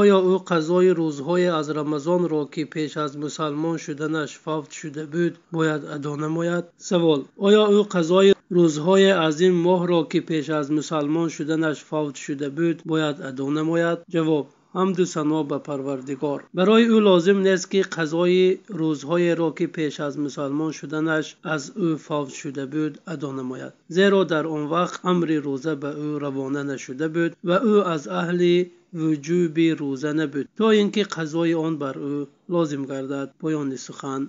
оё ӯ қазои рӯзҳое аз рамазонро ки пеш аз мусалмон шуданаш фавт шуда буд бояд адо намояд савол оё ӯ қазои рӯзҳое аз ин моҳро ки пеш аз мусалмон шуданаш фавт шуда буд бояд адо намояд ҷавоб ҳамду сано ба парвардигор барои ӯ лозим нест ки қазои рӯзҳоеро ки пеш аз мусалмон шуданаш аз ӯ фавт шуда буд адо намояд зеро дар он вақт амри рӯза ба ӯ равона нашуда буд ва ӯ аз аҳли вуҷуби рӯза набуд то ин ки қазои он бар ӯ лозим гардад поёни сухан